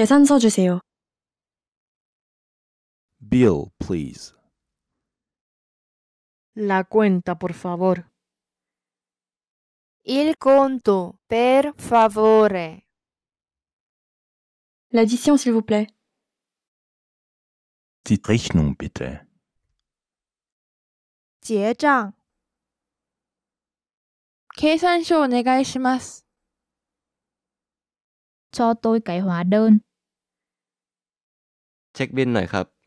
계산서 주세요. Bill, please. La cuenta, por favor. Il conto, per favore. L'addition, s'il vous plaît. Die Rechnung, bitte. shimasu. Cho tôi cái hóa đơn。เช็คบินหน่อยครับ